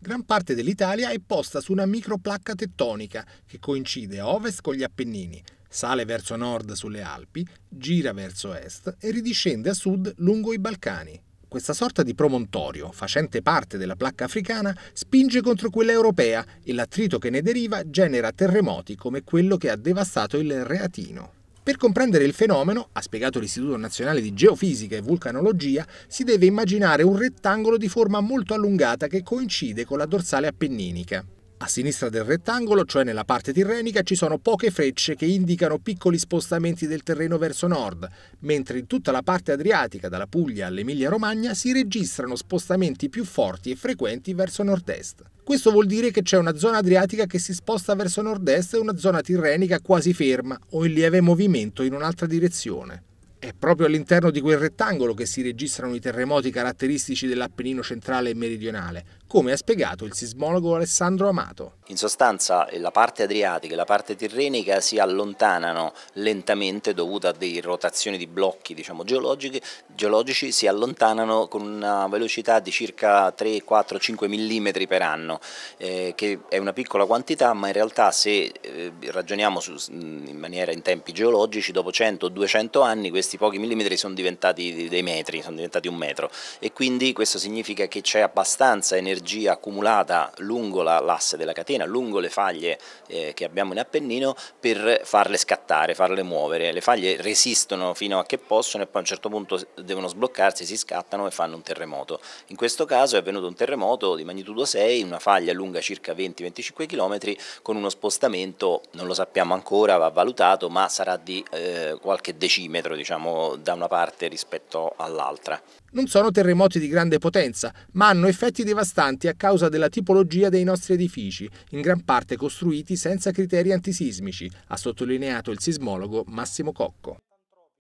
Gran parte dell'Italia è posta su una microplacca tettonica che coincide a ovest con gli Appennini, sale verso nord sulle Alpi, gira verso est e ridiscende a sud lungo i Balcani. Questa sorta di promontorio, facente parte della placca africana, spinge contro quella europea e l'attrito che ne deriva genera terremoti come quello che ha devastato il Reatino. Per comprendere il fenomeno, ha spiegato l'Istituto Nazionale di Geofisica e Vulcanologia, si deve immaginare un rettangolo di forma molto allungata che coincide con la dorsale appenninica. A sinistra del rettangolo, cioè nella parte tirrenica, ci sono poche frecce che indicano piccoli spostamenti del terreno verso nord, mentre in tutta la parte adriatica, dalla Puglia all'Emilia-Romagna, si registrano spostamenti più forti e frequenti verso nord-est. Questo vuol dire che c'è una zona adriatica che si sposta verso nord-est e una zona tirrenica quasi ferma o in lieve movimento in un'altra direzione. È proprio all'interno di quel rettangolo che si registrano i terremoti caratteristici dell'Appennino centrale e meridionale, come ha spiegato il sismologo Alessandro Amato. In sostanza la parte adriatica e la parte tirrenica si allontanano lentamente dovuta a delle rotazioni di blocchi diciamo, geologici, si allontanano con una velocità di circa 3, 4, 5 mm per anno, eh, che è una piccola quantità ma in realtà se eh, ragioniamo su, in maniera in tempi geologici dopo 100-200 anni questa questi pochi millimetri sono diventati dei metri, sono diventati un metro e quindi questo significa che c'è abbastanza energia accumulata lungo l'asse della catena, lungo le faglie eh, che abbiamo in Appennino per farle scattare, farle muovere. Le faglie resistono fino a che possono e poi a un certo punto devono sbloccarsi, si scattano e fanno un terremoto. In questo caso è avvenuto un terremoto di magnitudo 6, una faglia lunga circa 20-25 km con uno spostamento, non lo sappiamo ancora, va valutato, ma sarà di eh, qualche decimetro diciamo diciamo, da una parte rispetto all'altra. Non sono terremoti di grande potenza, ma hanno effetti devastanti a causa della tipologia dei nostri edifici, in gran parte costruiti senza criteri antisismici, ha sottolineato il sismologo Massimo Cocco.